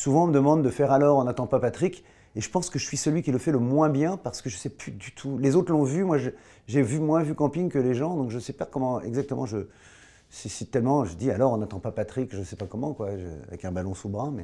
Souvent, on me demande de faire alors, on n'attend pas Patrick. Et je pense que je suis celui qui le fait le moins bien parce que je sais plus du tout. Les autres l'ont vu, moi j'ai vu moins vu camping que les gens, donc je ne sais pas comment exactement je. Si tellement, je dis alors on n'attend pas Patrick, je ne sais pas comment quoi, avec un ballon sous bras, mais